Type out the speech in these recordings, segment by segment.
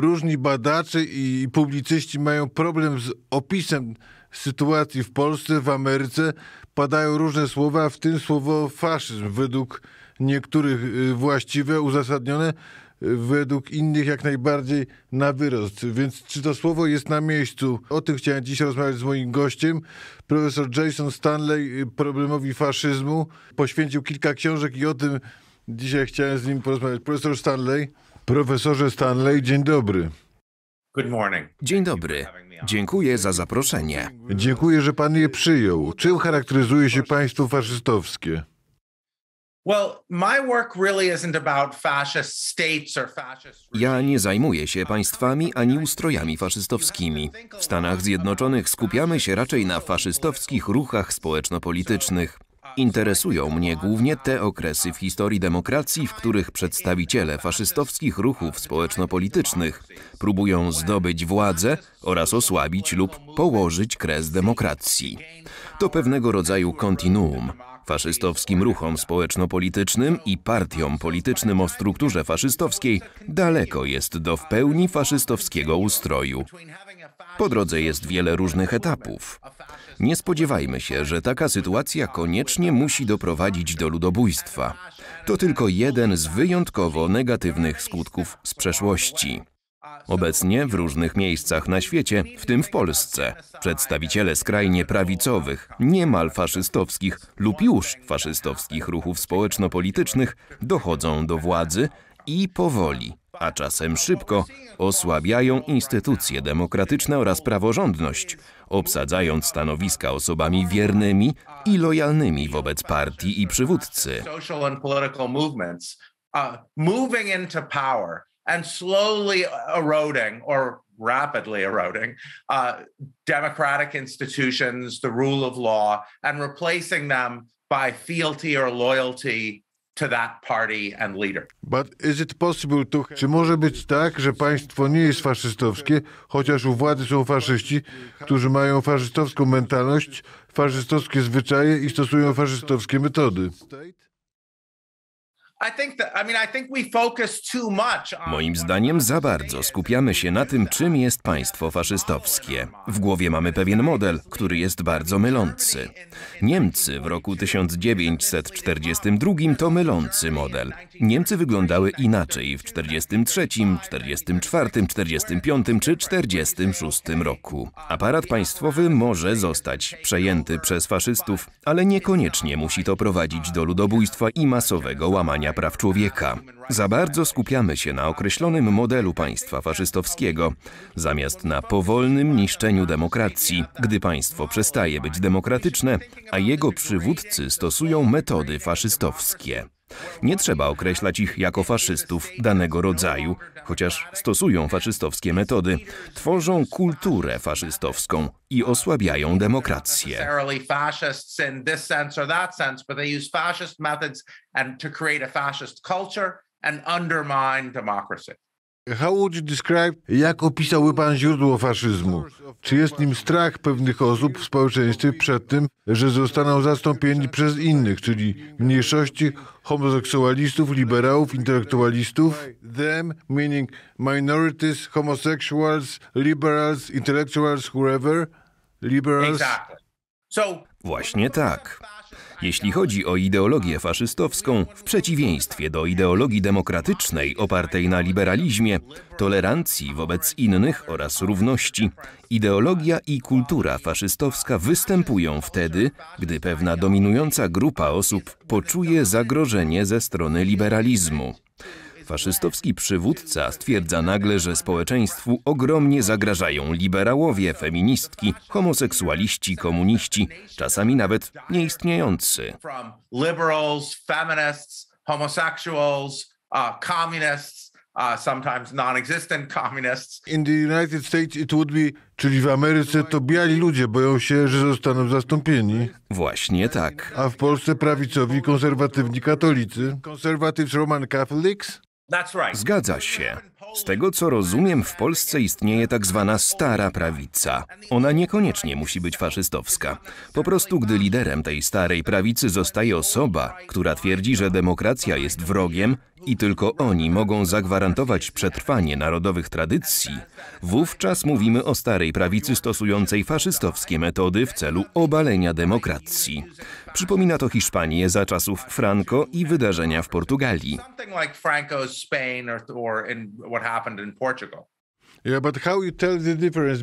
różni badacze i publicyści mają problem z opisem sytuacji w Polsce, w Ameryce. Padają różne słowa, w tym słowo faszyzm. Według niektórych y, właściwe, uzasadnione, y, według innych jak najbardziej na wyrost. Więc czy to słowo jest na miejscu? O tym chciałem dzisiaj rozmawiać z moim gościem. Profesor Jason Stanley y, problemowi faszyzmu poświęcił kilka książek i o tym dzisiaj chciałem z nim porozmawiać. Profesor Stanley. Profesorze Stanley, dzień dobry. Dzień dobry. Dziękuję za zaproszenie. Dziękuję, że pan je przyjął. Czym charakteryzuje się państwo faszystowskie? Ja nie zajmuję się państwami ani ustrojami faszystowskimi. W Stanach Zjednoczonych skupiamy się raczej na faszystowskich ruchach społeczno-politycznych. Interesują mnie głównie te okresy w historii demokracji, w których przedstawiciele faszystowskich ruchów społeczno-politycznych próbują zdobyć władzę oraz osłabić lub położyć kres demokracji. To pewnego rodzaju kontinuum, faszystowskim ruchom społeczno-politycznym i partiom politycznym o strukturze faszystowskiej daleko jest do w pełni faszystowskiego ustroju. Po drodze jest wiele różnych etapów. Nie spodziewajmy się, że taka sytuacja koniecznie musi doprowadzić do ludobójstwa. To tylko jeden z wyjątkowo negatywnych skutków z przeszłości. Obecnie w różnych miejscach na świecie, w tym w Polsce, przedstawiciele skrajnie prawicowych, niemal faszystowskich lub już faszystowskich ruchów społeczno-politycznych dochodzą do władzy i powoli, a czasem szybko, osłabiają instytucje demokratyczne oraz praworządność, obsadzając stanowiska osobami wiernymi i lojalnymi wobec partii i przywódcy. And slowly eroding or rapidly eroding uh, democratic institutions, the rule of law, and replacing them by fealty or loyalty Czy może być tak, że państwo nie jest faszystowskie, chociaż u władzy są faszyści, którzy mają faszystowską mentalność, faszystowskie zwyczaje i stosują faszystowskie metody? Moim zdaniem za bardzo skupiamy się na tym, czym jest państwo faszystowskie. W głowie mamy pewien model, który jest bardzo mylący. Niemcy w roku 1942 to mylący model. Niemcy wyglądały inaczej w 1943, 1944, 1945 czy 1946 roku. Aparat państwowy może zostać przejęty przez faszystów, ale niekoniecznie musi to prowadzić do ludobójstwa i masowego łamania praw człowieka. Za bardzo skupiamy się na określonym modelu państwa faszystowskiego, zamiast na powolnym niszczeniu demokracji, gdy państwo przestaje być demokratyczne, a jego przywódcy stosują metody faszystowskie. Nie trzeba określać ich jako faszystów danego rodzaju, chociaż stosują faszystowskie metody, tworzą kulturę faszystowską i osłabiają demokrację. And undermine democracy. Jak opisałby pan źródło faszyzmu? Czy jest nim strach pewnych osób w społeczeństwie przed tym, że zostaną zastąpieni przez innych, czyli mniejszości homoseksualistów, liberałów, intelektualistów? Them, meaning minorities, homosexuals, liberals, intellectuals, whoever. Liberals. Właśnie tak. Jeśli chodzi o ideologię faszystowską, w przeciwieństwie do ideologii demokratycznej opartej na liberalizmie, tolerancji wobec innych oraz równości, ideologia i kultura faszystowska występują wtedy, gdy pewna dominująca grupa osób poczuje zagrożenie ze strony liberalizmu faszystowski przywódca stwierdza nagle, że społeczeństwu ogromnie zagrażają liberałowie, feministki, homoseksualiści, komuniści, czasami nawet nieistniejący. Uh, uh, In the United States it would be, czyli w Ameryce to biali ludzie boją się, że zostaną zastąpieni. Właśnie tak. A w Polsce prawicowi konserwatywni katolicy. Conservatives Roman Catholics? Zgadza się. Z tego co rozumiem, w Polsce istnieje tak zwana stara prawica. Ona niekoniecznie musi być faszystowska. Po prostu, gdy liderem tej starej prawicy zostaje osoba, która twierdzi, że demokracja jest wrogiem i tylko oni mogą zagwarantować przetrwanie narodowych tradycji, wówczas mówimy o starej prawicy stosującej faszystowskie metody w celu obalenia demokracji. Przypomina to Hiszpanię za czasów Franco i wydarzenia w Portugalii what happened in Portugal. Yeah, but how you tell the difference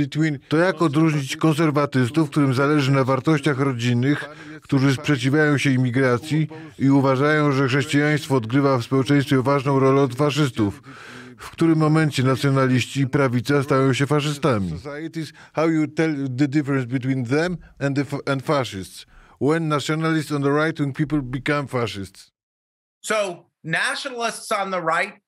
between... To jak odróżnić konserwatystów, którym zależy na wartościach rodzinnych, którzy sprzeciwiają się imigracji i uważają, że chrześcijaństwo odgrywa w społeczeństwie ważną rolę od faszystów? W którym momencie nacjonaliści i prawica stają się faszystami? How you tell the difference between them and, the, and fascists? When nationalists on the right wing people become fascists? So, nationalists on the right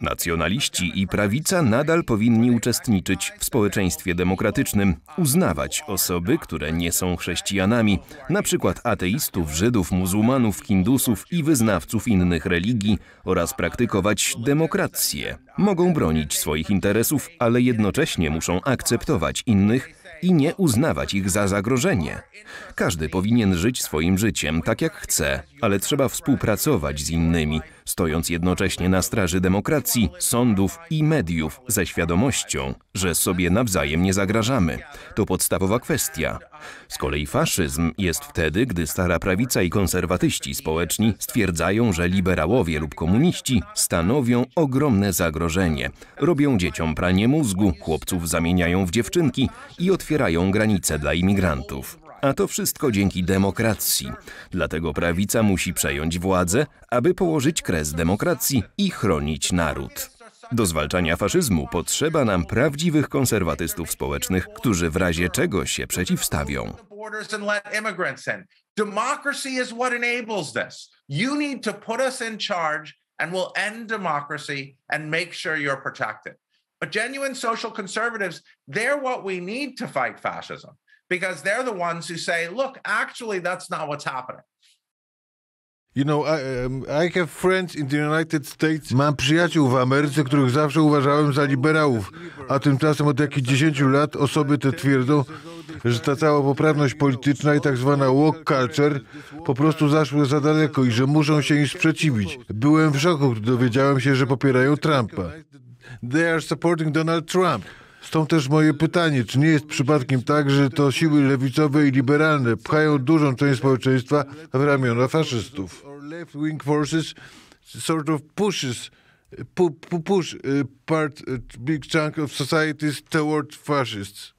Nacjonaliści i prawica nadal powinni uczestniczyć w społeczeństwie demokratycznym, uznawać osoby, które nie są chrześcijanami, na przykład ateistów, Żydów, muzułmanów, hindusów i wyznawców innych religii oraz praktykować demokrację. Mogą bronić swoich interesów, ale jednocześnie muszą akceptować innych i nie uznawać ich za zagrożenie. Każdy powinien żyć swoim życiem tak jak chce, ale trzeba współpracować z innymi, stojąc jednocześnie na straży demokracji, sądów i mediów ze świadomością, że sobie nawzajem nie zagrażamy. To podstawowa kwestia. Z kolei faszyzm jest wtedy, gdy stara prawica i konserwatyści społeczni stwierdzają, że liberałowie lub komuniści stanowią ogromne zagrożenie. Robią dzieciom pranie mózgu, chłopców zamieniają w dziewczynki i otwierają granice dla imigrantów. A to wszystko dzięki demokracji. Dlatego prawica musi przejąć władzę, aby położyć kres demokracji i chronić naród. Do zwalczania faszyzmu potrzeba nam prawdziwych konserwatystów społecznych, którzy w razie czego się przeciwstawią. Democracy is what enables this. You need to put us in charge and we'll end democracy and make sure you're protected. But genuine social conservatives, they're what we need to fight fascism because they're the ones who say, look, actually, that's not what's happening. You know, I, um, I have friends in the United States. Mam przyjaciół w Ameryce, których zawsze uważałem za liberałów, a tymczasem od jakichś 10 lat osoby te twierdzą, że ta cała poprawność polityczna i tak zwana walk culture po prostu zaszły za daleko i że muszą się im sprzeciwić. Byłem w szoku, gdy dowiedziałem się, że popierają Trumpa. They are supporting Donald Trump. Stąd też moje pytanie, czy nie jest przypadkiem tak, że to siły lewicowe i liberalne pchają dużą część społeczeństwa w ramiona faszystów? Left-wing forces sort of pushes push y, part y, big chunk of societies toward fascists.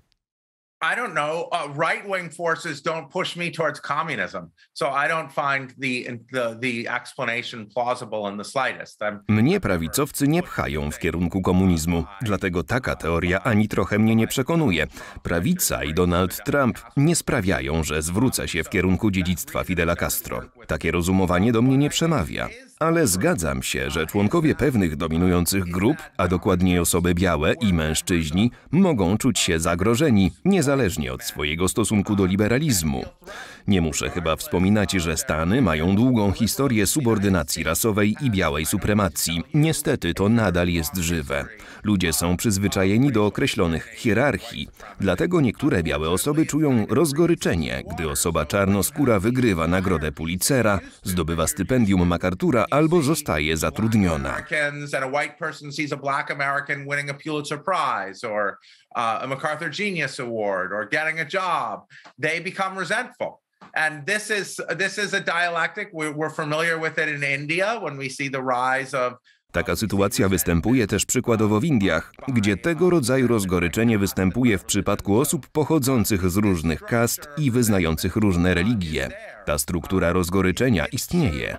I don't know. Uh, right wing forces don't push me towards communism, so I don't find the the the explanation plausible in the slightest. I'm... Mnie prawicowcy nie pchają w kierunku komunizmu, dlatego taka teoria ani trochę mnie nie przekonuje. Prawica i Donald Trump nie sprawiają, że zwrócę się w kierunku dziedzictwa Fidela Castro. Takie rozumowanie do mnie nie przemawia. Ale zgadzam się, że członkowie pewnych dominujących grup, a dokładniej osoby białe i mężczyźni, mogą czuć się zagrożeni, niezależnie od swojego stosunku do liberalizmu. Nie muszę chyba wspominać, że Stany mają długą historię subordynacji rasowej i białej supremacji. Niestety to nadal jest żywe. Ludzie są przyzwyczajeni do określonych hierarchii, dlatego niektóre białe osoby czują rozgoryczenie, gdy osoba czarnoskóra wygrywa nagrodę Pulitzera Millera, zdobywa stypendium MacArthur'a albo zostaje zatrudniona. Uh, a MacArthur Genius Award or getting a job, they become resentful. And this is this is a dialectic. We're, we're familiar with it in India when we see the rise of Taka sytuacja występuje też przykładowo w Indiach, gdzie tego rodzaju rozgoryczenie występuje w przypadku osób pochodzących z różnych kast i wyznających różne religie. Ta struktura rozgoryczenia istnieje.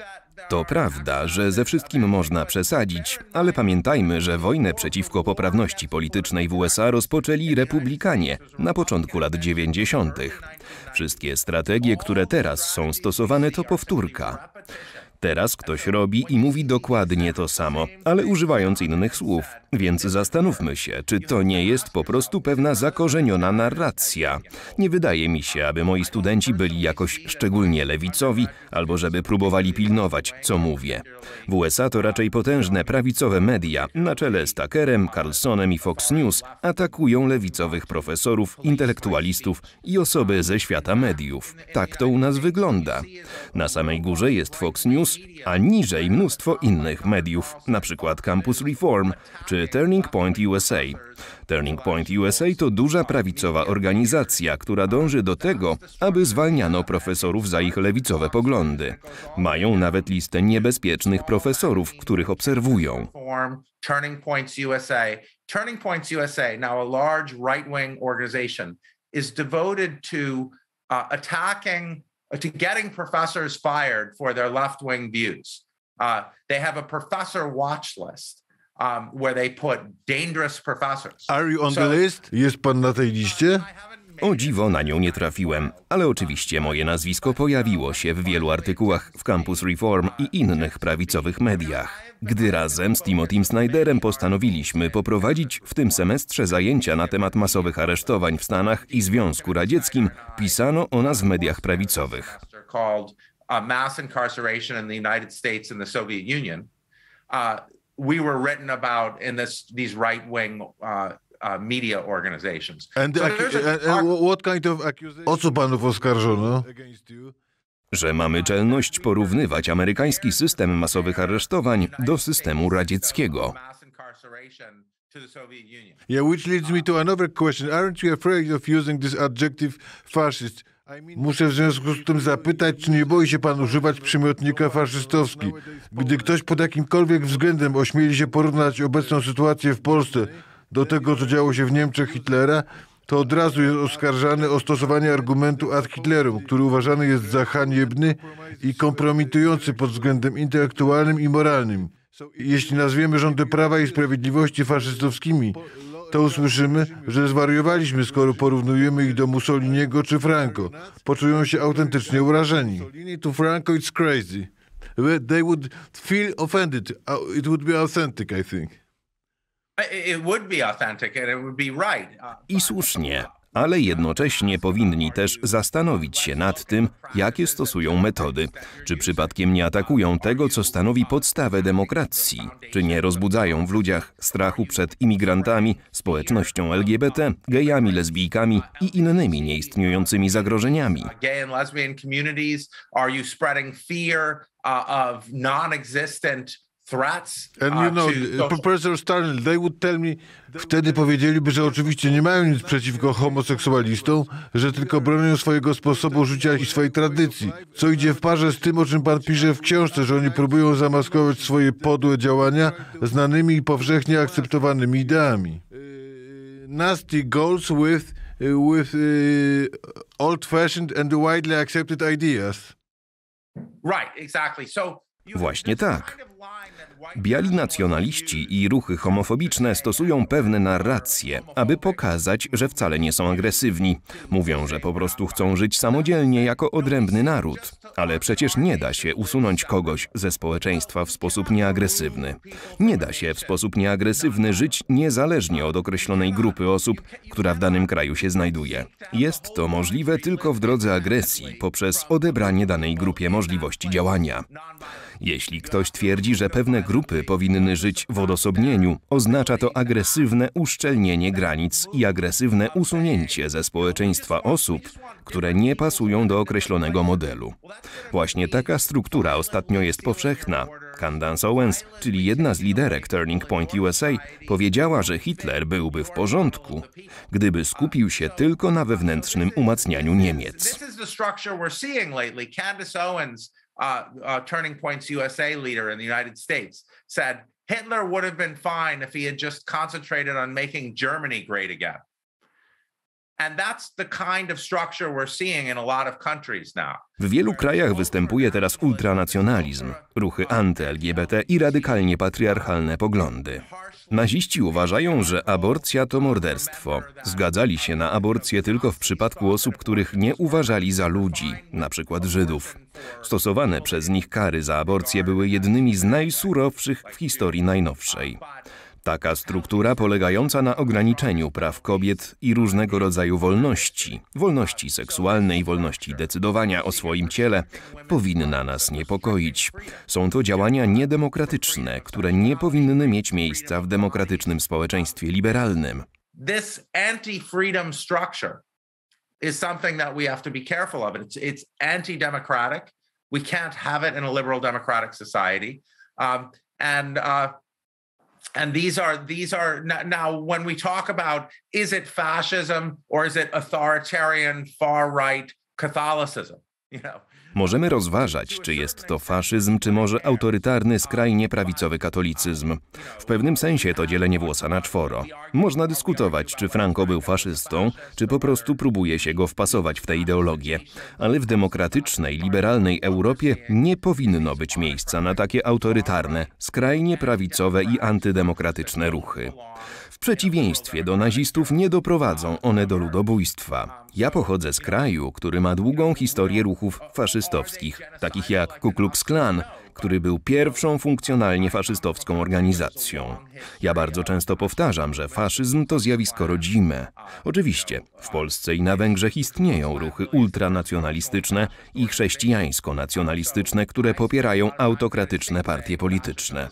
To prawda, że ze wszystkim można przesadzić, ale pamiętajmy, że wojnę przeciwko poprawności politycznej w USA rozpoczęli republikanie na początku lat 90. Wszystkie strategie, które teraz są stosowane, to powtórka. Teraz ktoś robi i mówi dokładnie to samo, ale używając innych słów. Więc zastanówmy się, czy to nie jest po prostu pewna zakorzeniona narracja. Nie wydaje mi się, aby moi studenci byli jakoś szczególnie lewicowi, albo żeby próbowali pilnować, co mówię. W USA to raczej potężne prawicowe media, na czele z Tuckerem, Carlsonem i Fox News, atakują lewicowych profesorów, intelektualistów i osoby ze świata mediów. Tak to u nas wygląda. Na samej górze jest Fox News, News, a niżej mnóstwo innych mediów, np. Campus Reform czy Turning Point USA. Turning Point USA to duża prawicowa organizacja, która dąży do tego, aby zwalniano profesorów za ich lewicowe poglądy. Mają nawet listę niebezpiecznych profesorów, których obserwują. Turning Points USA. Turning Points USA, now a large right-wing organization, is devoted to uh, attacking to getting professors fired for their left wing views. Uh, they have a professor watch list um, where they put dangerous professors. Are you on so, the list? Jest pan na tej liście? O dziwo, na nią nie trafiłem, ale oczywiście moje nazwisko pojawiło się w wielu artykułach w Campus Reform i innych prawicowych mediach gdy razem z Timothy Snyderem postanowiliśmy poprowadzić w tym semestrze zajęcia na temat masowych aresztowań w Stanach i Związku Radzieckim, pisano o nas w mediach prawicowych. Uh, uh, we were written about in this, these right wing uh, O co panów oskarżono? że mamy czelność porównywać amerykański system masowych aresztowań do systemu radzieckiego. Yeah, which leads me to another question. Aren't you afraid of using this adjective fascist? Muszę w związku z tym zapytać, czy nie boi się pan używać przymiotnika faszystowski? Gdy ktoś pod jakimkolwiek względem ośmieli się porównać obecną sytuację w Polsce do tego, co działo się w Niemczech Hitlera, to od razu jest oskarżany o stosowanie argumentu ad Hitlerum, który uważany jest za haniebny i kompromitujący pod względem intelektualnym i moralnym. Jeśli nazwiemy rządy Prawa i Sprawiedliwości faszystowskimi, to usłyszymy, że zwariowaliśmy, skoro porównujemy ich do Mussoliniego czy Franco. Poczują się autentycznie urażeni. Mussolini to Franco, it's crazy. They would feel offended. Uh, it would be authentic, I think. I słusznie, ale jednocześnie powinni też zastanowić się nad tym, jakie stosują metody. Czy przypadkiem nie atakują tego, co stanowi podstawę demokracji? Czy nie rozbudzają w ludziach strachu przed imigrantami, społecznością LGBT, gejami, lesbijkami i innymi nieistniejącymi zagrożeniami? Uh, non-existent Threats, and you know, to... Uh, professor Starling, they would tell me, wtedy powiedzieliby, że oczywiście nie mają nic przeciwko homoseksualistom, że tylko bronią swojego sposobu życia i swojej tradycji, co idzie w parze z tym, o czym pan pisze w książce, że oni próbują zamaskować swoje podłe działania znanymi i powszechnie akceptowanymi ideami. Nasty goals with, uh, with uh, old-fashioned and widely accepted ideas. Right, exactly. So Właśnie tak. Biali nacjonaliści i ruchy homofobiczne stosują pewne narracje, aby pokazać, że wcale nie są agresywni. Mówią, że po prostu chcą żyć samodzielnie jako odrębny naród. Ale przecież nie da się usunąć kogoś ze społeczeństwa w sposób nieagresywny. Nie da się w sposób nieagresywny żyć niezależnie od określonej grupy osób, która w danym kraju się znajduje. Jest to możliwe tylko w drodze agresji, poprzez odebranie danej grupie możliwości działania. Jeśli ktoś twierdzi, że pewne grupy powinny żyć w odosobnieniu. Oznacza to agresywne uszczelnienie granic i agresywne usunięcie ze społeczeństwa osób, które nie pasują do określonego modelu. Właśnie taka struktura ostatnio jest powszechna. Candace Owens, czyli jedna z liderek Turning Point USA, powiedziała, że Hitler byłby w porządku, gdyby skupił się tylko na wewnętrznym umacnianiu Niemiec. uh, uh, Turning Points USA leader in the United States, said Hitler would have been fine if he had just concentrated on making Germany great again. W wielu krajach występuje teraz ultranacjonalizm, ruchy anty-LGBT i radykalnie patriarchalne poglądy. Naziści uważają, że aborcja to morderstwo. Zgadzali się na aborcję tylko w przypadku osób, których nie uważali za ludzi, np. Żydów. Stosowane przez nich kary za aborcję były jednymi z najsurowszych w historii najnowszej. Taka struktura polegająca na ograniczeniu praw kobiet i różnego rodzaju wolności, wolności seksualnej, wolności decydowania o swoim ciele, powinna nas niepokoić. Są to działania niedemokratyczne, które nie powinny mieć miejsca w demokratycznym społeczeństwie liberalnym. This anti-freedom structure is something that we have to be careful of. It's, it's anti-democratic. We can't have it in a liberal democratic society. Um, and uh, and these are these are now when we talk about is it fascism or is it authoritarian far right Catholicism? You know, Możemy rozważać, czy jest to faszyzm, czy może autorytarny, skrajnie prawicowy katolicyzm. W pewnym sensie to dzielenie włosa na czworo. Można dyskutować, czy Franco był faszystą, czy po prostu próbuje się go wpasować w tę ideologię. Ale w demokratycznej, liberalnej Europie nie powinno być miejsca na takie autorytarne, skrajnie prawicowe i antydemokratyczne ruchy przeciwieństwie do nazistów nie doprowadzą one do ludobójstwa. Ja pochodzę z kraju, który ma długą historię ruchów faszystowskich, takich jak Ku Klux Klan, który był pierwszą funkcjonalnie faszystowską organizacją. Ja bardzo często powtarzam, że faszyzm to zjawisko rodzime. Oczywiście, w Polsce i na Węgrzech istnieją ruchy ultranacjonalistyczne i chrześcijańsko-nacjonalistyczne, które popierają autokratyczne partie polityczne.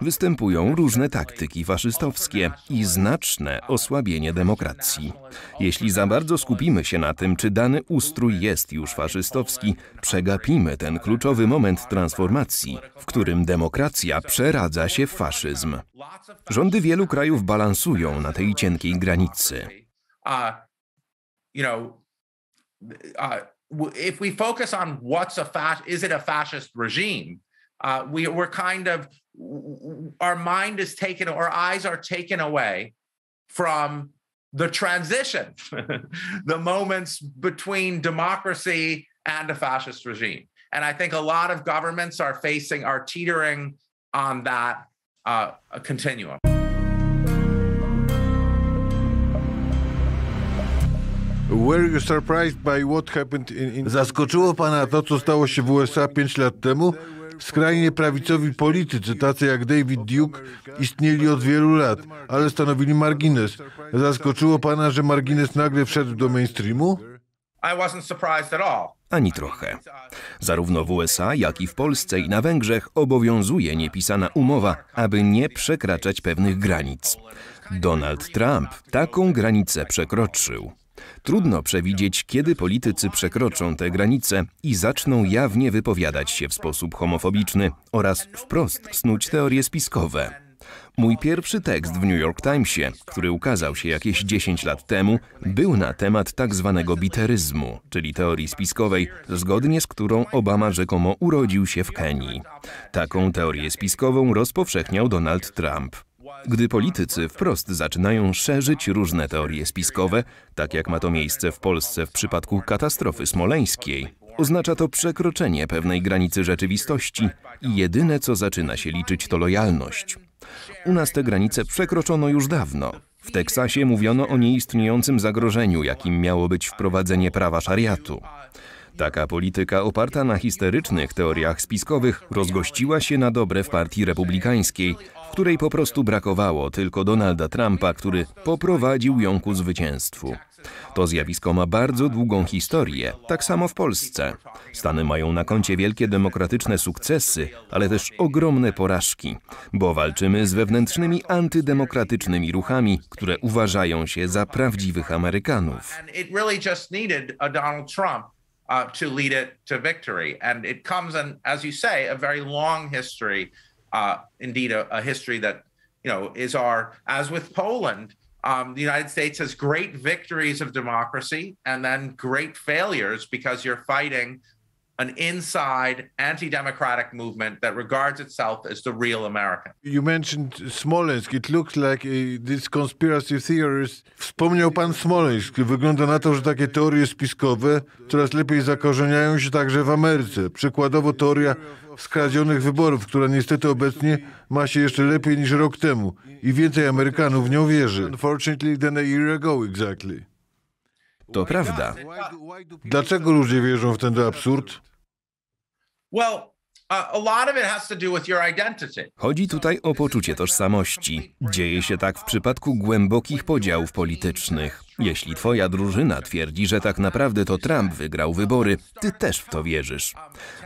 Występują różne taktyki faszystowskie i znaczne osłabienie demokracji. Jeśli za bardzo skupimy się na tym, czy dany ustrój jest już faszystowski, przegapimy ten kluczowy moment transformacji, w którym demokracja przeradza się w faszyzm. Rządy wielu krajów balansują na tej cienkiej granicy. From the transition, the moments between democracy and a fascist regime. And I think a lot of governments are facing, are teetering on that uh, a continuum. Zaskoczyło pana to, co stało się w USA 5 lat temu? Skrajnie prawicowi politycy, tacy jak David Duke, istnieli od wielu lat, ale stanowili margines. Zaskoczyło pana, że margines nagle wszedł do mainstreamu? Ani trochę. Zarówno w USA, jak i w Polsce i na Węgrzech obowiązuje niepisana umowa, aby nie przekraczać pewnych granic. Donald Trump taką granicę przekroczył. Trudno przewidzieć, kiedy politycy przekroczą te granice i zaczną jawnie wypowiadać się w sposób homofobiczny oraz wprost snuć teorie spiskowe. Mój pierwszy tekst w New York Timesie, który ukazał się jakieś 10 lat temu, był na temat tak zwanego biteryzmu, czyli teorii spiskowej, zgodnie z którą Obama rzekomo urodził się w Kenii. Taką teorię spiskową rozpowszechniał Donald Trump. Gdy politycy wprost zaczynają szerzyć różne teorie spiskowe, tak jak ma to miejsce w Polsce w przypadku katastrofy smoleńskiej, oznacza to przekroczenie pewnej granicy rzeczywistości i jedyne co zaczyna się liczyć to lojalność. U nas te granice przekroczono już dawno. W Teksasie mówiono o nieistniejącym zagrożeniu, jakim miało być wprowadzenie prawa szariatu. Taka polityka oparta na histerycznych teoriach spiskowych rozgościła się na dobre w partii republikańskiej, w której po prostu brakowało tylko Donalda Trumpa, który poprowadził ją ku zwycięstwu. To zjawisko ma bardzo długą historię, tak samo w Polsce. Stany mają na koncie wielkie demokratyczne sukcesy, ale też ogromne porażki, bo walczymy z wewnętrznymi antydemokratycznymi ruchami, które uważają się za prawdziwych Amerykanów. uh, to lead it to victory. And it comes, and as you say, a very long history, uh, indeed, a, a, history that you know is our as with Poland. Um, the United States has great victories of democracy and then great failures because you're fighting an inside anti-democratic movement that regards itself as the real American. You mentioned Smolensk. It looks like uh, these conspiracy theorist. Wspomniał pan Smolensk. Wygląda na to, że takie teorie spiskowe coraz lepiej zakorzeniają się także w Ameryce. Przykładowo teoria skradzionych wyborów, która niestety obecnie ma się jeszcze lepiej niż rok temu i więcej Amerykanów w nią wierzy. Unfortunately than a year ago exactly. To prawda. Dlaczego ludzie wierzą w ten absurd? Chodzi tutaj o poczucie tożsamości. Dzieje się tak w przypadku głębokich podziałów politycznych. Jeśli twoja drużyna twierdzi, że tak naprawdę to Trump wygrał wybory, ty też w to wierzysz.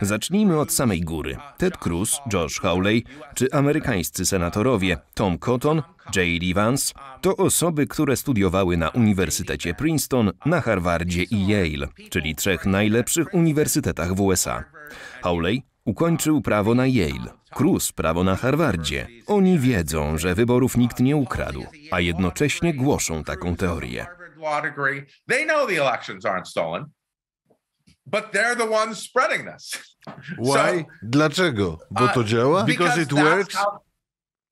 Zacznijmy od samej góry. Ted Cruz, Josh Hawley czy amerykańscy senatorowie Tom Cotton, J.D. Vance to osoby, które studiowały na Uniwersytecie Princeton, na Harvardzie i Yale, czyli trzech najlepszych uniwersytetach w USA. Hawley Ukończył prawo na Yale, Cruz prawo na Harvardzie. Oni wiedzą, że wyborów nikt nie ukradł, a jednocześnie głoszą taką teorię. But they're the ones spreading this. Why? Dlaczego? Bo to uh, działa? Because it works.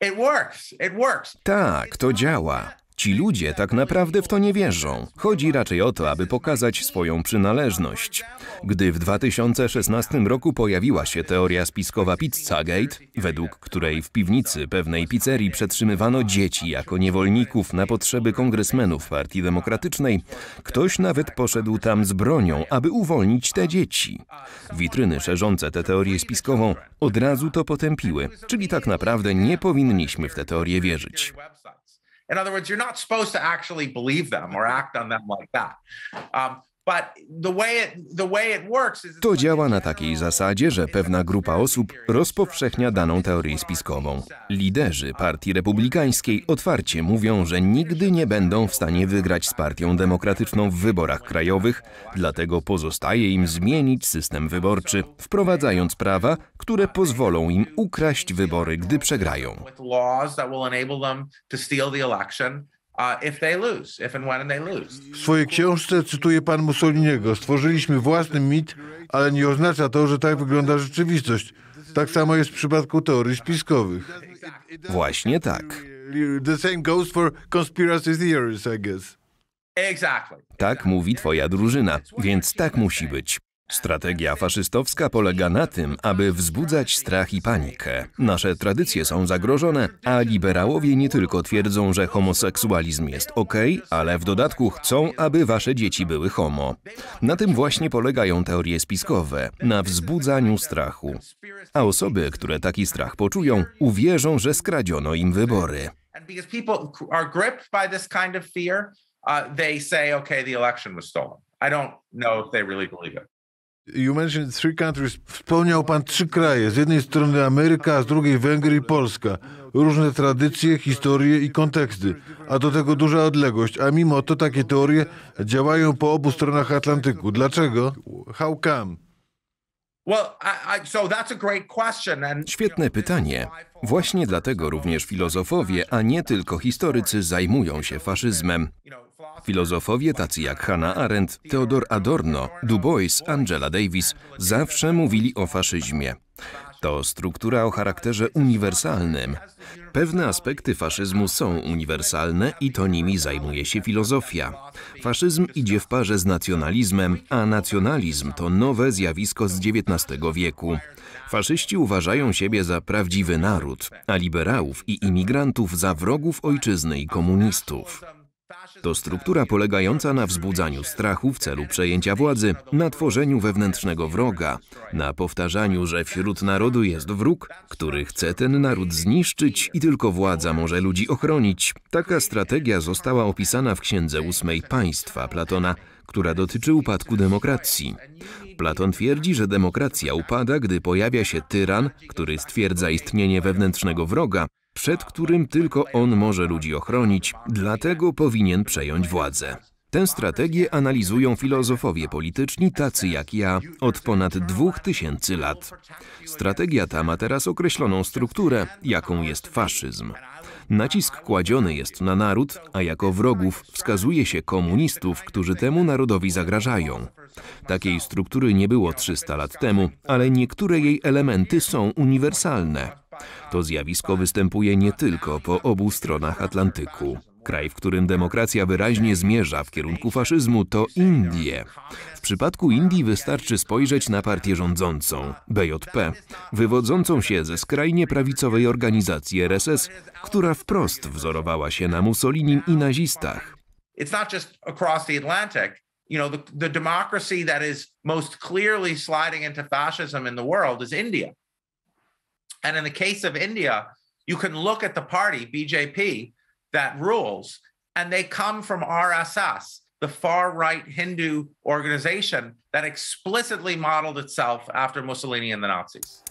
It works. It works. Tak, to działa. Ci ludzie tak naprawdę w to nie wierzą. Chodzi raczej o to, aby pokazać swoją przynależność. Gdy w 2016 roku pojawiła się teoria spiskowa Pizzagate, według której w piwnicy pewnej pizzerii przetrzymywano dzieci jako niewolników na potrzeby kongresmenów Partii Demokratycznej, ktoś nawet poszedł tam z bronią, aby uwolnić te dzieci. Witryny szerzące tę teorię spiskową od razu to potępiły, czyli tak naprawdę nie powinniśmy w tę teorię wierzyć. In other words, you're not supposed to actually believe them or act on them like that. Um, To działa na takiej zasadzie, że pewna grupa osób rozpowszechnia daną teorię spiskową. Liderzy Partii Republikańskiej otwarcie mówią, że nigdy nie będą w stanie wygrać z Partią Demokratyczną w wyborach krajowych, dlatego pozostaje im zmienić system wyborczy, wprowadzając prawa, które pozwolą im ukraść wybory, gdy przegrają. W swojej książce cytuje pan Mussoliniego: Stworzyliśmy własny mit, ale nie oznacza to, że tak wygląda rzeczywistość. Tak samo jest w przypadku teorii spiskowych. Właśnie tak. The same goes for conspiracy theories, I guess. Tak mówi twoja drużyna, więc tak musi być. Strategia faszystowska polega na tym, aby wzbudzać strach i panikę. Nasze tradycje są zagrożone, a liberałowie nie tylko twierdzą, że homoseksualizm jest ok, ale w dodatku chcą, aby wasze dzieci były homo. Na tym właśnie polegają teorie spiskowe, na wzbudzaniu strachu. A osoby, które taki strach poczują, uwierzą, że skradziono im wybory. Uh, I don't know if they really believe it. You mentioned three countries. Wspomniał pan trzy kraje. Z jednej strony Ameryka, a z drugiej Węgry i Polska. Różne tradycje, historie i konteksty, a do tego duża odległość. A mimo to takie teorie działają po obu stronach Atlantyku. Dlaczego? How come? Świetne pytanie. Właśnie dlatego również filozofowie, a nie tylko historycy, zajmują się faszyzmem. Filozofowie tacy jak Hannah Arendt, Theodor Adorno, Du Bois, Angela Davis zawsze mówili o faszyzmie. To struktura o charakterze uniwersalnym. Pewne aspekty faszyzmu są uniwersalne i to nimi zajmuje się filozofia. Faszyzm idzie w parze z nacjonalizmem, a nacjonalizm to nowe zjawisko z XIX wieku. Faszyści uważają siebie za prawdziwy naród, a liberałów i imigrantów za wrogów ojczyzny i komunistów. To struktura polegająca na wzbudzaniu strachu w celu przejęcia władzy, na tworzeniu wewnętrznego wroga, na powtarzaniu, że wśród narodu jest wróg, który chce ten naród zniszczyć i tylko władza może ludzi ochronić. Taka strategia została opisana w Księdze Ósmej Państwa Platona, która dotyczy upadku demokracji. Platon twierdzi, że demokracja upada, gdy pojawia się tyran, który stwierdza istnienie wewnętrznego wroga, przed którym tylko on może ludzi ochronić, dlatego powinien przejąć władzę. Tę strategię analizują filozofowie polityczni tacy jak ja od ponad 2000 lat. Strategia ta ma teraz określoną strukturę, jaką jest faszyzm. Nacisk kładziony jest na naród, a jako wrogów wskazuje się komunistów, którzy temu narodowi zagrażają. Takiej struktury nie było 300 lat temu, ale niektóre jej elementy są uniwersalne. To zjawisko występuje nie tylko po obu stronach Atlantyku. Kraj, w którym demokracja wyraźnie zmierza w kierunku faszyzmu, to Indie. W przypadku Indii wystarczy spojrzeć na partię rządzącą, BJP, wywodzącą się ze skrajnie prawicowej organizacji RSS, która wprost wzorowała się na Mussolinim i nazistach. It's not just across the Atlantic. You India. And in the case of India, you can look at the party, BJP, that rules, and they come from RSS, the far right Hindu organization that explicitly modeled itself after Mussolini and the Nazis.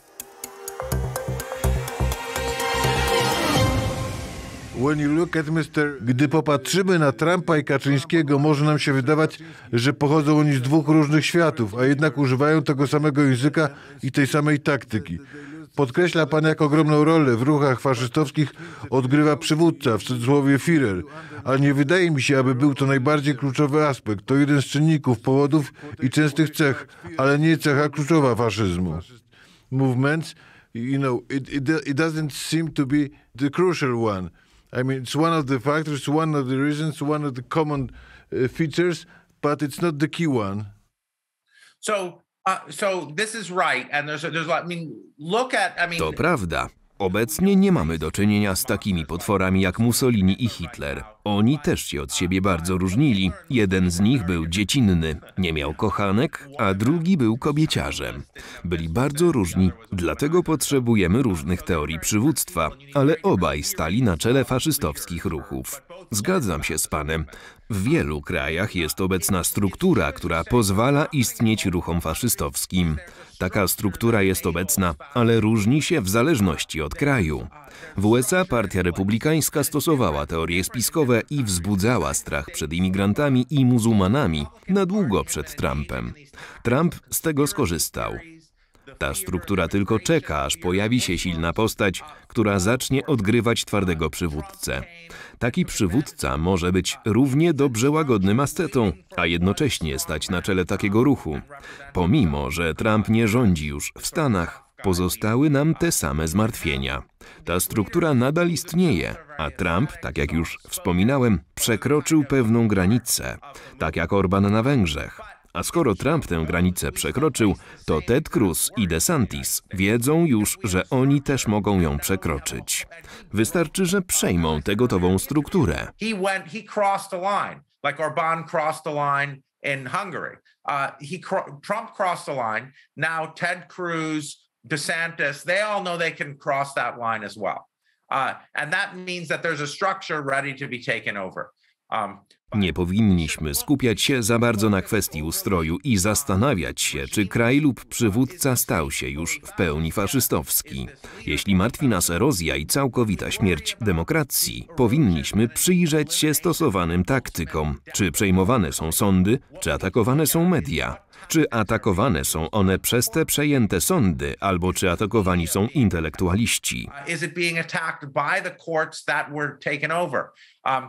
When you look at Mr. Gdy popatrzymy na Trumpa i Kaczyńskiego, może nam się wydawać, że pochodzą oni z dwóch różnych światów, a jednak używają tego samego języka i tej samej taktyki. Podkreśla pan, jak ogromną rolę w ruchach faszystowskich odgrywa przywódca, w cudzysłowie Führer, a nie wydaje mi się, aby był to najbardziej kluczowy aspekt. To jeden z czynników, powodów i częstych cech, ale nie cecha kluczowa faszyzmu. Movement, you know, it, it, it doesn't seem to be the crucial one. I mean, it's one of the factors, one of the reasons, one of the common uh, features, but it's not the key one. So to prawda. Obecnie nie mamy do czynienia z takimi potworami jak Mussolini i Hitler. Oni też się od siebie bardzo różnili. Jeden z nich był dziecinny, nie miał kochanek, a drugi był kobieciarzem. Byli bardzo różni, dlatego potrzebujemy różnych teorii przywództwa, ale obaj stali na czele faszystowskich ruchów. Zgadzam się z panem. W wielu krajach jest obecna struktura, która pozwala istnieć ruchom faszystowskim. Taka struktura jest obecna, ale różni się w zależności od kraju. W USA Partia Republikańska stosowała teorie spiskowe i wzbudzała strach przed imigrantami i muzułmanami na długo przed Trumpem. Trump z tego skorzystał. Ta struktura tylko czeka, aż pojawi się silna postać, która zacznie odgrywać twardego przywódcę. Taki przywódca może być równie dobrze łagodnym ascetą, a jednocześnie stać na czele takiego ruchu. Pomimo, że Trump nie rządzi już w Stanach, pozostały nam te same zmartwienia. Ta struktura nadal istnieje, a Trump, tak jak już wspominałem, przekroczył pewną granicę, tak jak Orban na Węgrzech. A skoro Trump tę granicę przekroczył, to Ted Cruz i DeSantis wiedzą już, że oni też mogą ją przekroczyć. Wystarczy, że przejmą tę gotową strukturę. in Hungary. Uh, he Trump crossed the line. Now Ted Cruz, DeSantis, they all know they can cross that line as well. Uh, and that means that there's a structure ready to be taken over. Nie powinniśmy skupiać się za bardzo na kwestii ustroju i zastanawiać się, czy kraj lub przywódca stał się już w pełni faszystowski. Jeśli martwi nas erozja i całkowita śmierć demokracji, powinniśmy przyjrzeć się stosowanym taktykom, czy przejmowane są sądy, czy atakowane są media. Czy atakowane są one przez te przejęte sądy, albo czy atakowani są intelektualiści? Um,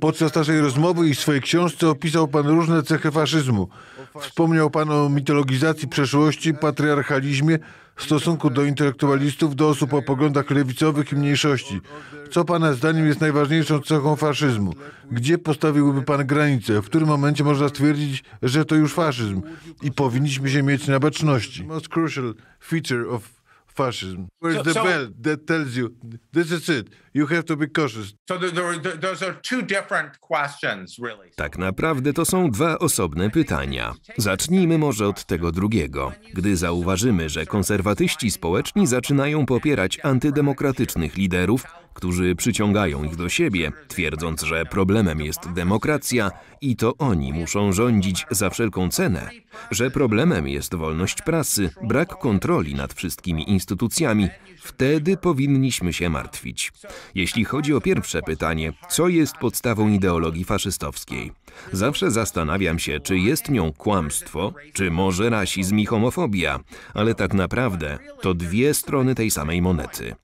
podczas naszej rozmowy i swojej książce opisał Pan różne cechy faszyzmu. Wspomniał Pan o mitologizacji przeszłości, patriarchalizmie, w stosunku do intelektualistów, do osób o poglądach lewicowych i mniejszości. Co Pana zdaniem jest najważniejszą cechą faszyzmu? Gdzie postawiłby Pan granicę? W którym momencie można stwierdzić, że to już faszyzm i powinniśmy się mieć na baczności? fascism. Where's so, the so, bell that tells you this is it? You have to be cautious. So the, the, those are two different questions, really. Tak naprawdę to są dwa osobne pytania. Zacznijmy może od tego drugiego. Gdy zauważymy, że konserwatyści społeczni zaczynają popierać antydemokratycznych liderów, którzy przyciągają ich do siebie, twierdząc, że problemem jest demokracja i to oni muszą rządzić za wszelką cenę, że problemem jest wolność prasy, brak kontroli nad wszystkimi instytucjami, wtedy powinniśmy się martwić. Jeśli chodzi o pierwsze pytanie, co jest podstawą ideologii faszystowskiej? Zawsze zastanawiam się, czy jest nią kłamstwo, czy może rasizm i homofobia, ale tak naprawdę to dwie strony tej samej monety.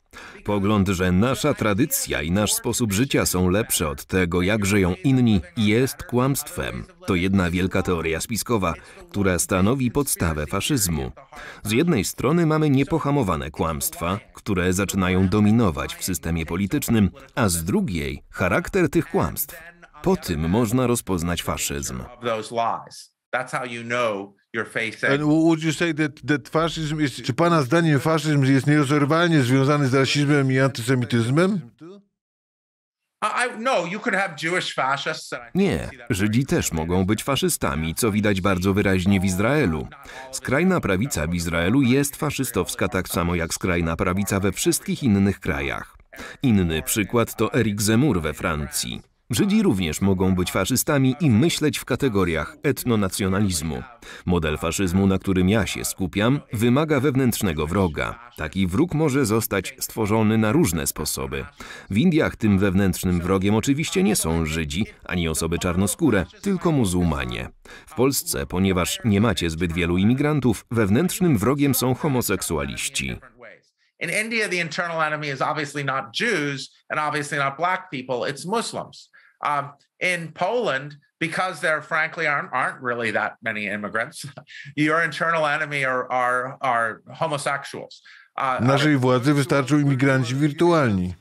Pogląd, że nasza tradycja i nasz sposób życia są lepsze od tego, jak żyją inni, jest kłamstwem. To jedna wielka teoria spiskowa, która stanowi podstawę faszyzmu. Z jednej strony mamy niepohamowane kłamstwa, które zaczynają dominować w systemie politycznym, a z drugiej charakter tych kłamstw. Po tym można rozpoznać faszyzm. That's how you know your face. And would you say that, that faszyzm jest, czy pana zdaniem faszyzm jest nierozerwalnie związany z rasizmem i antysemityzmem? No, Nie, Żydzi też mogą być faszystami, co widać bardzo wyraźnie w Izraelu. Skrajna prawica w Izraelu jest faszystowska tak samo jak skrajna prawica we wszystkich innych krajach. Inny przykład to Eric Zemmour we Francji. Żydzi również mogą być faszystami i myśleć w kategoriach etnonacjonalizmu. Model faszyzmu, na którym ja się skupiam, wymaga wewnętrznego wroga. Taki wróg może zostać stworzony na różne sposoby. W Indiach tym wewnętrznym wrogiem oczywiście nie są Żydzi, ani osoby czarnoskóre, tylko muzułmanie. W Polsce, ponieważ nie macie zbyt wielu imigrantów, wewnętrznym wrogiem są homoseksualiści. In India, the internal enemy is obviously not Jews and obviously not black people, it's Muslims. Um, in Poland, because there frankly aren't, aren't really that many immigrants, your internal enemy are, are, are homosexuals. Uh, Naszej władzy wystarczą imigranci wirtualni.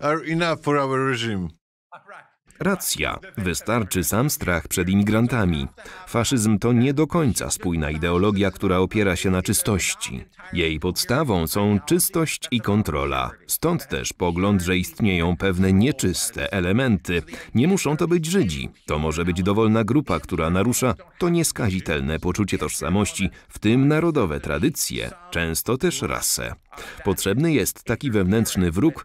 Are enough for our regime. Right. Racja. Wystarczy sam strach przed imigrantami. Faszyzm to nie do końca spójna ideologia, która opiera się na czystości. Jej podstawą są czystość i kontrola. Stąd też pogląd, że istnieją pewne nieczyste elementy. Nie muszą to być Żydzi. To może być dowolna grupa, która narusza to nieskazitelne poczucie tożsamości, w tym narodowe tradycje, często też rasę. Potrzebny jest taki wewnętrzny wróg,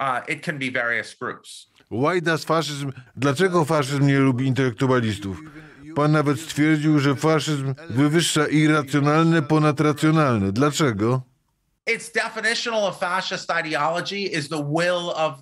Uh, it can be various groups. Dlaczego faszyzm nie lubi intelektualistów? Pan nawet stwierdził, że faszyzm wywyższa irracjonalne ponad racjonalne. Dlaczego?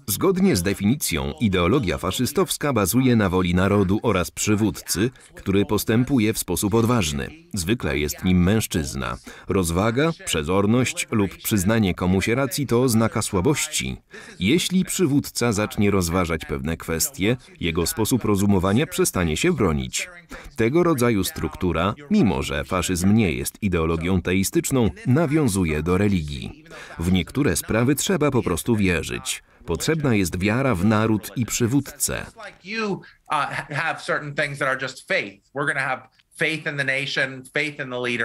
Zgodnie z definicją, ideologia faszystowska bazuje na woli narodu oraz przywódcy, który postępuje w sposób odważny. Zwykle jest nim mężczyzna. Rozwaga, przezorność lub przyznanie komuś racji to oznaka słabości. Jeśli przywódca zacznie rozważać pewne kwestie, jego sposób rozumowania przestanie się bronić. Tego rodzaju struktura, mimo że faszyzm nie jest ideologią teistyczną, nawiązuje do religii religii. W niektóre sprawy trzeba po prostu wierzyć. Potrzebna jest wiara w naród i przywódcę. Uh,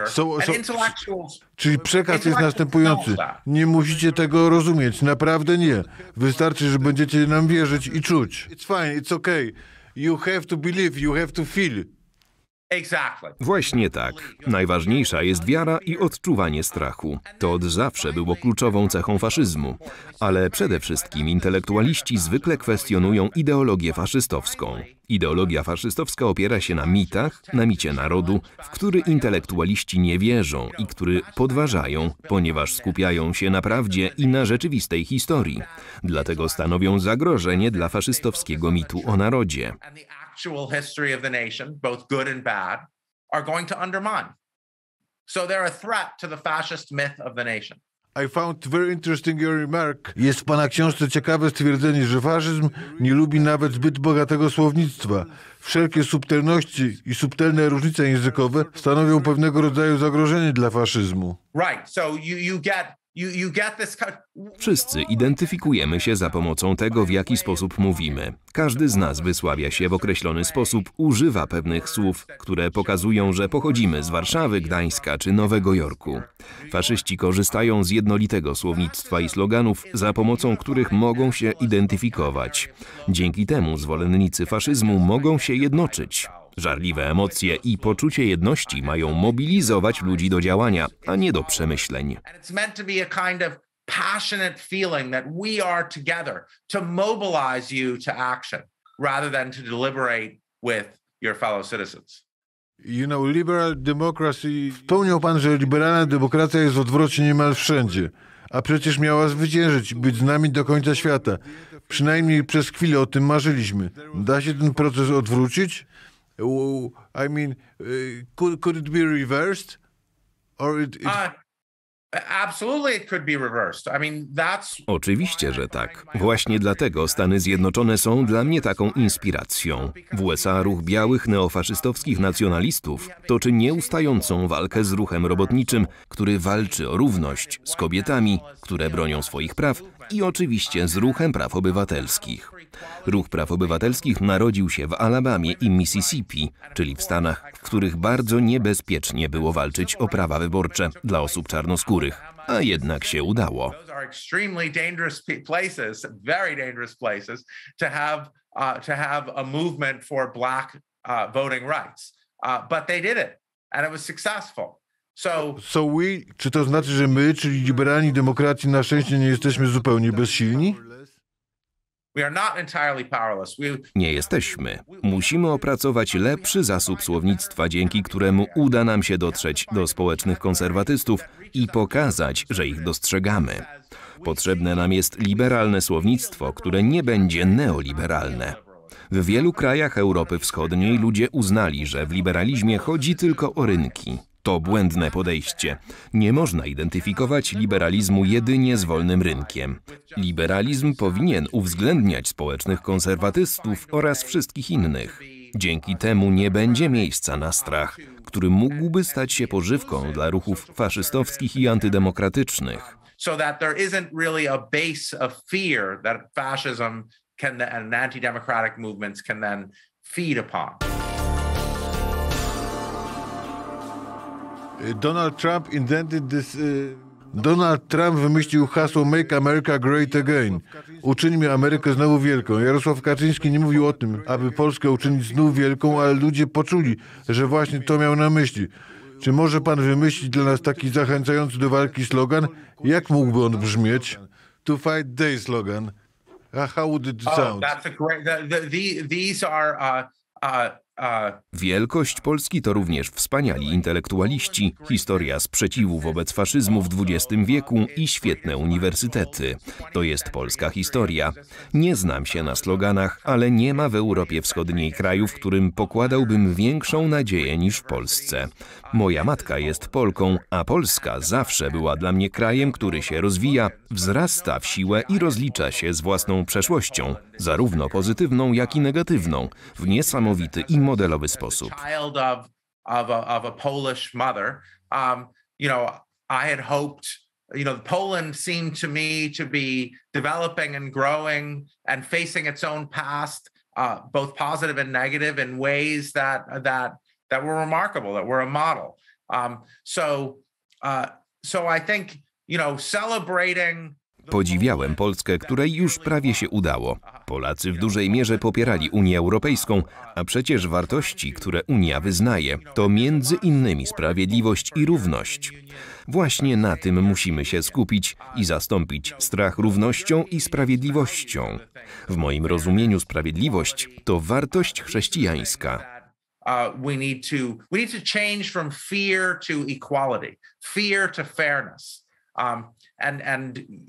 so, so, czyli przekaz jest następujący. Nie musicie tego rozumieć, naprawdę nie. Wystarczy, że będziecie nam wierzyć i czuć. It's fine, it's okay. You have to believe, you have to feel. Właśnie tak. Najważniejsza jest wiara i odczuwanie strachu. To od zawsze było kluczową cechą faszyzmu. Ale przede wszystkim intelektualiści zwykle kwestionują ideologię faszystowską. Ideologia faszystowska opiera się na mitach, na micie narodu, w który intelektualiści nie wierzą i który podważają, ponieważ skupiają się na prawdzie i na rzeczywistej historii. Dlatego stanowią zagrożenie dla faszystowskiego mitu o narodzie. actual history of the nation, both good and bad, are going to undermine. So they're a threat to the fascist myth of the nation. I found very interesting your remark. Jest w pana książce ciekawe stwierdzenie, że faszyzm nie lubi nawet zbyt bogatego słownictwa. Wszelkie subtelności i subtelne różnice językowe stanowią pewnego rodzaju zagrożenie dla faszyzmu. Right. So you, you get Wszyscy identyfikujemy się za pomocą tego, w jaki sposób mówimy. Każdy z nas wysławia się w określony sposób, używa pewnych słów, które pokazują, że pochodzimy z Warszawy, Gdańska czy Nowego Jorku. Faszyści korzystają z jednolitego słownictwa i sloganów, za pomocą których mogą się identyfikować. Dzięki temu zwolennicy faszyzmu mogą się jednoczyć. Żarliwe emocje i poczucie jedności mają mobilizować ludzi do działania, a nie do przemyśleń. Passionate feeling that we are together to mobilize you to action rather than to deliberate with your fellow citizens. Wspomniał pan, że liberalna demokracja jest odwrotnie niemal wszędzie, a przecież miała zwyciężyć, być z nami do końca świata. Przynajmniej przez chwilę o tym marzyliśmy. Da się ten proces odwrócić? I mean, uh, could could it be reversed, or it? it... Uh, Oczywiście, że tak. Właśnie dlatego Stany Zjednoczone są dla mnie taką inspiracją. W USA ruch białych neofaszystowskich nacjonalistów toczy nieustającą walkę z ruchem robotniczym, który walczy o równość z kobietami, które bronią swoich praw i oczywiście z Ruchem Praw Obywatelskich. Ruch Praw Obywatelskich narodził się w Alabamie i Mississippi, czyli w Stanach, w których bardzo niebezpiecznie było walczyć o prawa wyborcze dla osób czarnoskórych, a jednak się udało. To uh, uh, voting rights. Uh, but they did it, and it was successful. So we, czy to znaczy, że my, czyli liberalni demokraci, na szczęście nie jesteśmy zupełnie bezsilni? Nie jesteśmy. Musimy opracować lepszy zasób słownictwa, dzięki któremu uda nam się dotrzeć do społecznych konserwatystów i pokazać, że ich dostrzegamy. Potrzebne nam jest liberalne słownictwo, które nie będzie neoliberalne. W wielu krajach Europy Wschodniej ludzie uznali, że w liberalizmie chodzi tylko o rynki. To błędne podejście. Nie można identyfikować liberalizmu jedynie z wolnym rynkiem. Liberalizm powinien uwzględniać społecznych konserwatystów oraz wszystkich innych. Dzięki temu nie będzie miejsca na strach, który mógłby stać się pożywką dla ruchów faszystowskich i antydemokratycznych. anti-democratic movements can then feed upon. Donald Trump invented this... Y, Donald Trump wymyślił hasło Make America Great Again. Uczyńmy Amerykę znowu wielką. Jarosław Kaczyński nie mówił o tym, aby Polskę uczynić znów wielką, ale ludzie poczuli, że właśnie to miał na myśli. Czy może pan wymyślić dla nas taki zachęcający do walki slogan? Jak mógłby on brzmieć? To fight day slogan. How would it oh, sound? Oh, that's a great. the, the, these are uh, uh... Wielkość Polski to również wspaniali intelektualiści, historia sprzeciwu wobec faszyzmu w XX wieku i świetne uniwersytety. To jest polska historia. Nie znam się na sloganach, ale nie ma w Europie Wschodniej kraju, w którym pokładałbym większą nadzieję niż w Polsce. Moja matka jest Polką, a Polska zawsze była dla mnie krajem, który się rozwija, wzrasta w siłę i rozlicza się z własną przeszłością. zarówno pozytywną, jak i negatywną, w niesamowity i modelowy sposób. you know, Poland seemed to me to be developing and growing and facing its own past, uh, both positive and negative, in ways that that that were remarkable, that were a model. Um, so, uh, so I think you know, celebrating Podziwiałem Polskę, której już prawie się udało. Polacy w dużej mierze popierali Unię Europejską, a przecież wartości, które Unia wyznaje, to między innymi sprawiedliwość i równość. Właśnie na tym musimy się skupić i zastąpić strach równością i sprawiedliwością. W moim rozumieniu sprawiedliwość to wartość chrześcijańska. Musimy uh, we od strachu do fairness. Um, and and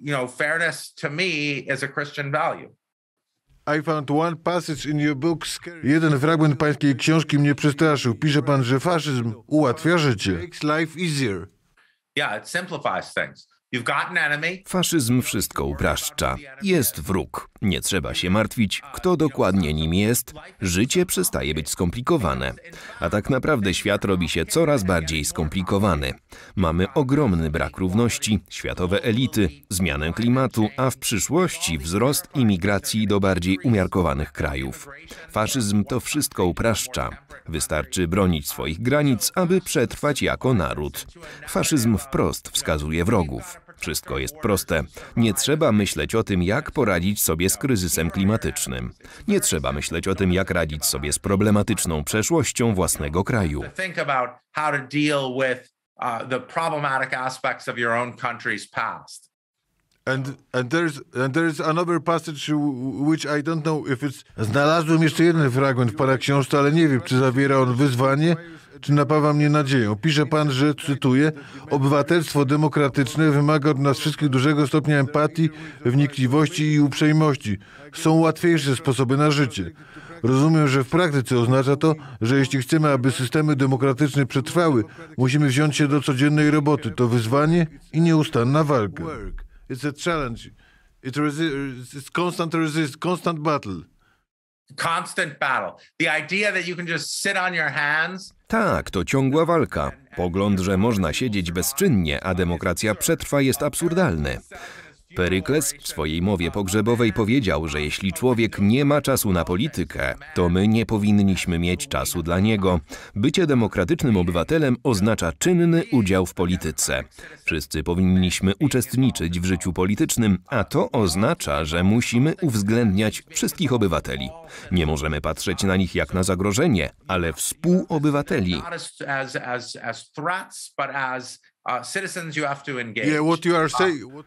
you know fairness to me is a Christian value. I found one passage in your book Jeden fragment pańskiej książki mnie przestraszył. Pisze pan, że faszyzm ułatwia życie. Makes life easier. Yeah, it simplifies things. Faszyzm wszystko upraszcza. Jest wróg. Nie trzeba się martwić, kto dokładnie nim jest. Życie przestaje być skomplikowane. A tak naprawdę świat robi się coraz bardziej skomplikowany. Mamy ogromny brak równości, światowe elity, zmianę klimatu, a w przyszłości wzrost imigracji do bardziej umiarkowanych krajów. Faszyzm to wszystko upraszcza. Wystarczy bronić swoich granic, aby przetrwać jako naród. Faszyzm wprost wskazuje wrogów. Wszystko jest proste. Nie trzeba myśleć o tym, jak poradzić sobie z kryzysem klimatycznym. Nie trzeba myśleć o tym, jak radzić sobie z problematyczną przeszłością własnego kraju. Uh, the problematic aspects of your own country's past. And, and, there's, and there's another passage which I don't know if it's... Znalazłem jeszcze jeden fragment w paraksiążce, ale nie wiem, czy zawiera on wyzwanie, czy napawa mnie nadzieją. Pisze pan, że, cytuję, obywatelstwo demokratyczne wymaga od nas wszystkich dużego stopnia empatii, wnikliwości i uprzejmości. Są łatwiejsze sposoby na życie. Rozumiem, że w praktyce oznacza to, że jeśli chcemy, aby systemy demokratyczne przetrwały, musimy wziąć się do codziennej roboty. To wyzwanie i nieustanna walka it's a challenge. It resi- it's constant resist, constant battle. Constant battle. The idea that you can just sit on your hands. Tak, to ciągła walka. Pogląd, że można siedzieć bezczynnie, a demokracja przetrwa, jest absurdalny. Perykles w swojej mowie pogrzebowej powiedział, że jeśli człowiek nie ma czasu na politykę, to my nie powinniśmy mieć czasu dla niego. Bycie demokratycznym obywatelem oznacza czynny udział w polityce. Wszyscy powinniśmy uczestniczyć w życiu politycznym, a to oznacza, że musimy uwzględniać wszystkich obywateli. Nie możemy patrzeć na nich jak na zagrożenie, ale współobywateli.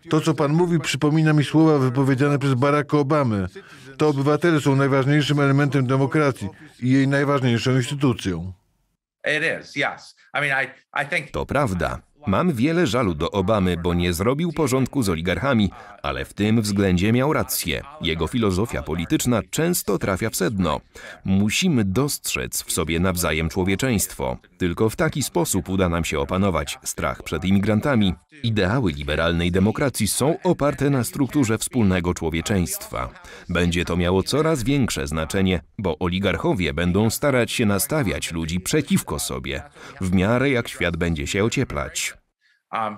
To, co pan mówi, przypomina mi słowa wypowiedziane przez Baracka Obamy. To obywatele są najważniejszym elementem demokracji i jej najważniejszą instytucją. To prawda. Mam wiele żalu do Obamy, bo nie zrobił porządku z oligarchami, ale w tym względzie miał rację. Jego filozofia polityczna często trafia w sedno. Musimy dostrzec w sobie nawzajem człowieczeństwo. Tylko w taki sposób uda nam się opanować strach przed imigrantami, Ideały liberalnej demokracji są oparte na strukturze wspólnego człowieczeństwa. Będzie to miało coraz większe znaczenie, bo oligarchowie będą starać się nastawiać ludzi przeciwko sobie, w miarę jak świat będzie się ocieplać. Um,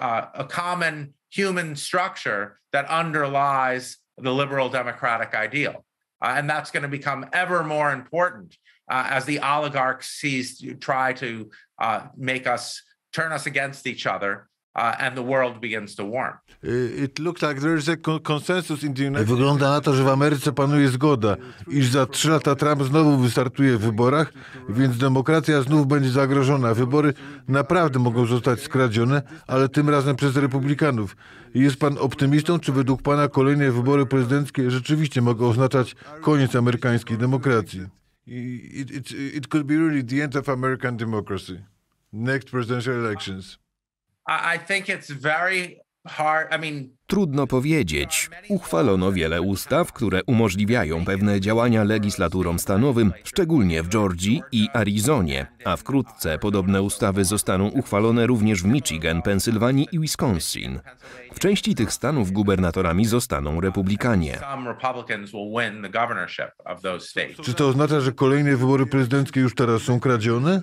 a, common human structure that underlies the liberal democratic ideal. Uh, and become ever more important uh, as oligarchs try to uh, make us turn us against each other. Uh, and the world begins to warm. Y, it looks like there is a consensus in the United Wygląda na to, że w Ameryce panuje zgoda, iż za trzy lata Trump znowu wystartuje w wyborach, więc demokracja znów będzie zagrożona. Wybory naprawdę mogą zostać skradzione, ale tym razem przez Republikanów. Jest pan optymistą, czy według pana kolejne wybory prezydenckie rzeczywiście mogą oznaczać koniec amerykańskiej demokracji? It, it, it could be really the end of American democracy. next presidential elections? I think it's very Trudno powiedzieć. Uchwalono wiele ustaw, które umożliwiają pewne działania legislaturom stanowym, szczególnie w Georgii i Arizonie, a wkrótce podobne ustawy zostaną uchwalone również w Michigan, Pensylwanii i Wisconsin. W części tych stanów gubernatorami zostaną republikanie. Czy to oznacza, że kolejne wybory prezydenckie już teraz są kradzione?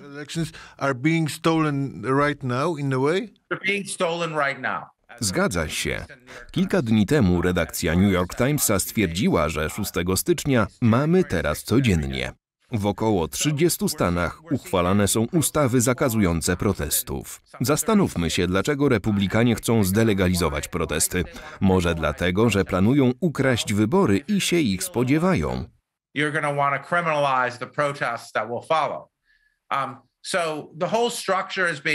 are being stolen right now in a way? They're being stolen right now. Zgadza się. Kilka dni temu redakcja New York Timesa stwierdziła, że 6 stycznia mamy teraz codziennie. W około 30 stanach uchwalane są ustawy zakazujące protestów. Zastanówmy się, dlaczego republikanie chcą zdelegalizować protesty. Może dlatego, że planują ukraść wybory i się ich spodziewają. You're going to want to criminalize the protests that will follow. Um,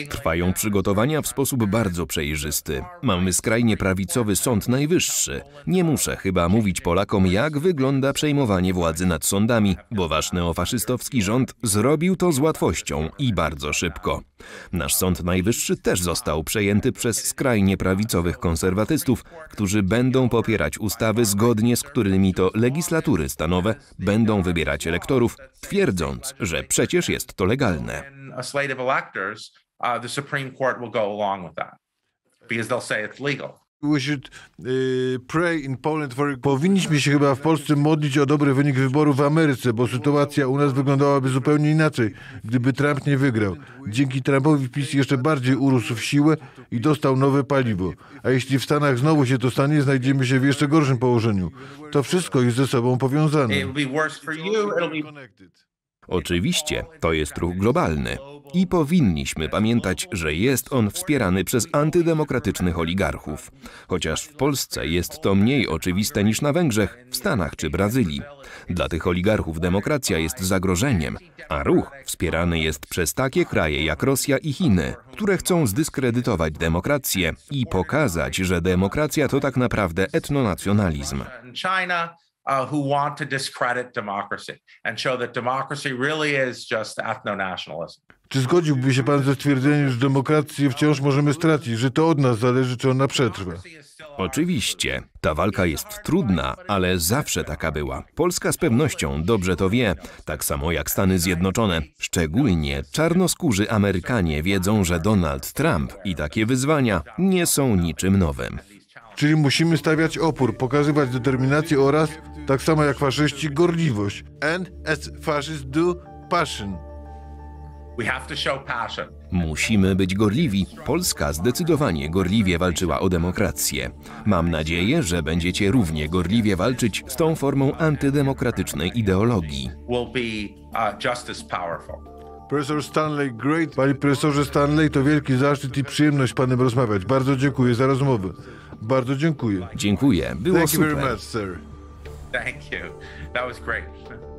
Trwają przygotowania w sposób bardzo przejrzysty. Mamy skrajnie prawicowy Sąd Najwyższy. Nie muszę chyba mówić Polakom, jak wygląda przejmowanie władzy nad sądami, bo wasz neofaszystowski rząd zrobił to z łatwością i bardzo szybko. Nasz Sąd Najwyższy też został przejęty przez skrajnie prawicowych konserwatystów, którzy będą popierać ustawy, zgodnie z którymi to legislatury stanowe będą wybierać elektorów, twierdząc, że przecież jest to legalne a slate of electors, uh, the Supreme Court will go along with that because they'll say it's legal. We should pray in Poland for... Powinniśmy się chyba w Polsce modlić o dobry wynik wyborów w Ameryce, bo sytuacja u nas wyglądałaby zupełnie inaczej, gdyby Trump nie wygrał. Dzięki Trumpowi PiS jeszcze bardziej urósł w siłę i dostał nowe paliwo. A jeśli w Stanach znowu się to stanie, znajdziemy się w jeszcze gorszym położeniu. To wszystko jest ze sobą powiązane. It'll be worse for you, it'll be... Oczywiście, to jest ruch globalny i powinniśmy pamiętać, że jest on wspierany przez antydemokratycznych oligarchów. Chociaż w Polsce jest to mniej oczywiste niż na Węgrzech, w Stanach czy Brazylii. Dla tych oligarchów demokracja jest zagrożeniem, a ruch wspierany jest przez takie kraje jak Rosja i Chiny, które chcą zdyskredytować demokrację i pokazać, że demokracja to tak naprawdę etnonacjonalizm uh, who want to discredit democracy and show that democracy really is just ethno-nationalism. Czy zgodziłby się pan ze stwierdzeniem, że demokrację wciąż możemy stracić, że to od nas zależy, czy ona przetrwa? Oczywiście. Ta walka jest trudna, ale zawsze taka była. Polska z pewnością dobrze to wie, tak samo jak Stany Zjednoczone. Szczególnie czarnoskórzy Amerykanie wiedzą, że Donald Trump i takie wyzwania nie są niczym nowym. Czyli musimy stawiać opór, pokazywać determinację oraz, tak samo jak faszyści, gorliwość. And as fascists do, passion. Musimy być gorliwi. Polska zdecydowanie gorliwie walczyła o demokrację. Mam nadzieję, że będziecie równie gorliwie walczyć z tą formą antydemokratycznej ideologii. Uh, Profesor Stanley Great. Panie profesorze Stanley, to wielki zaszczyt i przyjemność z panem rozmawiać. Bardzo dziękuję za rozmowę. Bardzo dziękuję. Dziękuję, było Thank super. You very much, sir. Thank you. That was great.